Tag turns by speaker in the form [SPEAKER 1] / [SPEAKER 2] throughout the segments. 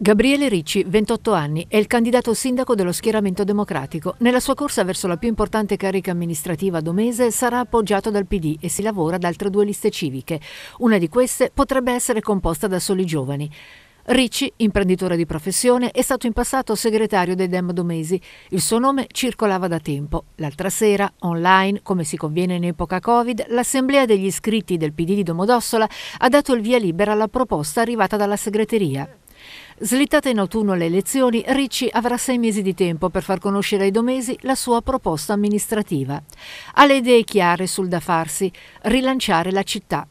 [SPEAKER 1] Gabriele Ricci, 28 anni, è il candidato sindaco dello schieramento democratico. Nella sua corsa verso la più importante carica amministrativa domese sarà appoggiato dal PD e si lavora ad altre due liste civiche. Una di queste potrebbe essere composta da soli giovani. Ricci, imprenditore di professione, è stato in passato segretario dei Dem Domesi. Il suo nome circolava da tempo. L'altra sera, online, come si conviene in epoca Covid, l'Assemblea degli iscritti del PD di Domodossola ha dato il via libera alla proposta arrivata dalla segreteria. Slittate in autunno le elezioni, Ricci avrà sei mesi di tempo per far conoscere ai domesi la sua proposta amministrativa. Ha le idee chiare sul da farsi, rilanciare la città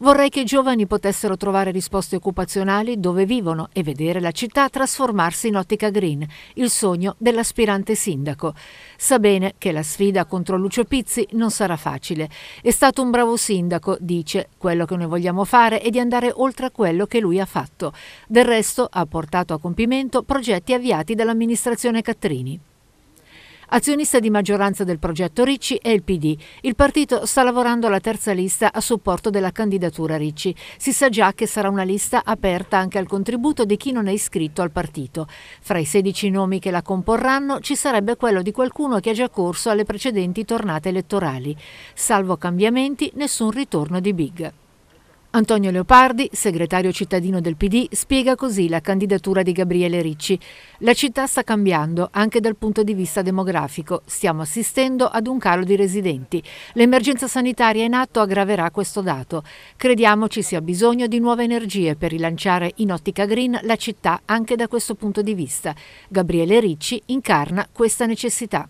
[SPEAKER 1] Vorrei che i giovani potessero trovare risposte occupazionali dove vivono e vedere la città trasformarsi in ottica green, il sogno dell'aspirante sindaco. Sa bene che la sfida contro Lucio Pizzi non sarà facile. È stato un bravo sindaco, dice, quello che noi vogliamo fare è di andare oltre a quello che lui ha fatto. Del resto ha portato a compimento progetti avviati dall'amministrazione Cattrini. Azionista di maggioranza del progetto Ricci è il PD. Il partito sta lavorando alla terza lista a supporto della candidatura Ricci. Si sa già che sarà una lista aperta anche al contributo di chi non è iscritto al partito. Fra i 16 nomi che la comporranno ci sarebbe quello di qualcuno che ha già corso alle precedenti tornate elettorali. Salvo cambiamenti, nessun ritorno di Big. Antonio Leopardi, segretario cittadino del PD, spiega così la candidatura di Gabriele Ricci. La città sta cambiando anche dal punto di vista demografico. Stiamo assistendo ad un calo di residenti. L'emergenza sanitaria in atto aggraverà questo dato. Crediamo ci sia bisogno di nuove energie per rilanciare in ottica green la città anche da questo punto di vista. Gabriele Ricci incarna questa necessità.